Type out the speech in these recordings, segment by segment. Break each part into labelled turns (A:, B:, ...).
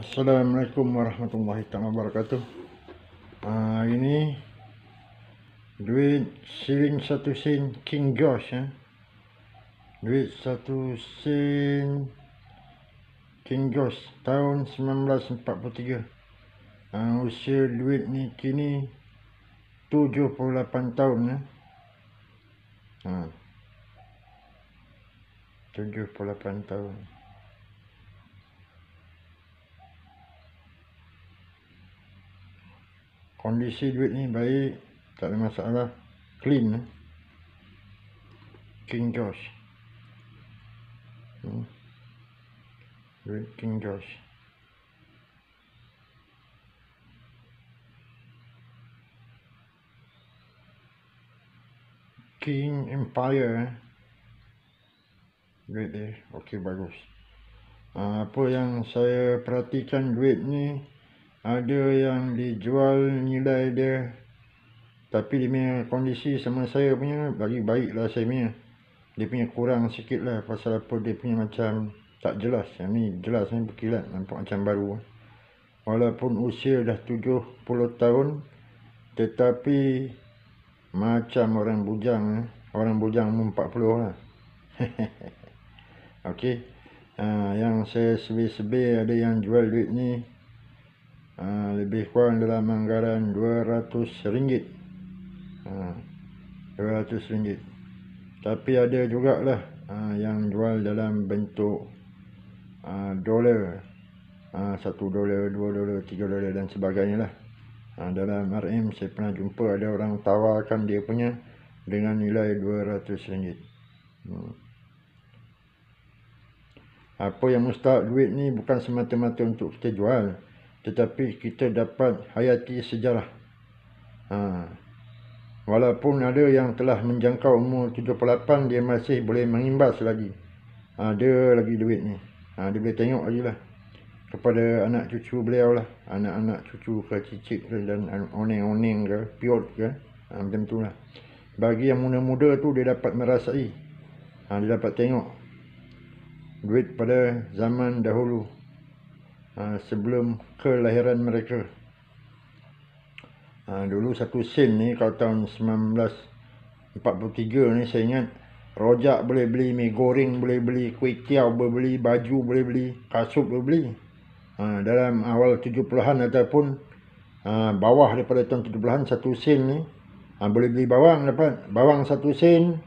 A: Assalamualaikum warahmatullahi taala wabarakatuh. Uh, ini duit siling satu sen King George ya. Eh? Duit satu sen King George tahun 1943. Uh, ah, usia duit ni kini 78 tahun ya. Eh? Ah, uh, 78 tahun. kondisi duit ni baik tak ada masalah clean eh? King George hmm? duit King George King Empire eh? duit dia ok bagus uh, apa yang saya perhatikan duit ni ada yang dijual nilai dia tapi dia punya kondisi sama saya punya lagi baik lah saya punya dia punya kurang sikit lah pasal apa dia punya macam tak jelas yang ni jelas ni berkilat nampak macam baru walaupun usia dah 70 tahun tetapi macam orang bujang eh. orang bujang umur 40 lah Okey, uh, yang saya sebe-sebe ada yang jual duit ni ha, lebih kurang dalam anggaran RM200 ha, RM200 tapi ada jugalah ha, yang jual dalam bentuk ha, dolar ha, 1 dolar, dua dolar, tiga dolar dan sebagainya lah ha, dalam RM saya pernah jumpa ada orang tawarkan dia punya dengan nilai RM200 hmm. apa yang mustahak duit ni bukan semata-mata untuk kita jual tetapi kita dapat hayati sejarah. Ha. Walaupun ada yang telah menjangkau umur 78, dia masih boleh mengimbas lagi. Ha, ada lagi duit ni. Ha, dia boleh tengok lagi lah. Kepada anak cucu beliau lah. Anak-anak cucu ke cicit ke dan oneng-oneng ke, piot ke. Ha, macam tu lah. Bagi yang muda-muda tu, dia dapat merasai. Ha, dia dapat tengok. Duit pada zaman dahulu. Ah, sebelum kelahiran mereka. Uh, dulu satu sen ni kalau tahun 1943 ni saya ingat rojak boleh beli, mi goreng boleh beli, kuih tiaw boleh beli, baju boleh beli, kasut boleh beli. Uh, dalam awal 70-an ataupun uh, bawah daripada tahun 70-an satu sen ni uh, boleh beli bawang dapat. Bawang satu sen,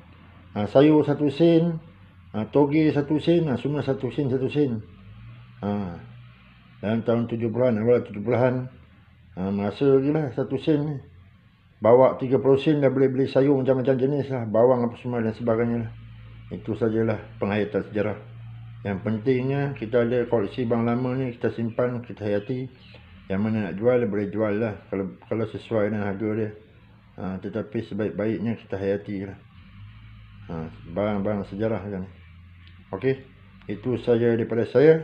A: uh, sayur satu sen, uh, toge satu sen, uh, semua satu sen, satu sen. Uh, dalam tahun tujuh an awal tujuh an ha, masa lagi lah, satu sen ni. Bawa 30 sen dah boleh beli sayur macam-macam jenis lah, bawang apa semua dan sebagainya lah. Itu sajalah penghayatan sejarah. Yang pentingnya, kita ada koleksi bang lama ni, kita simpan, kita hayati. Yang mana nak jual, boleh jual lah. Kalau, kalau sesuai dengan harga dia. Ha, tetapi sebaik-baiknya kita hayati lah. Barang-barang ha, sejarah kan. Okey, itu saja daripada saya.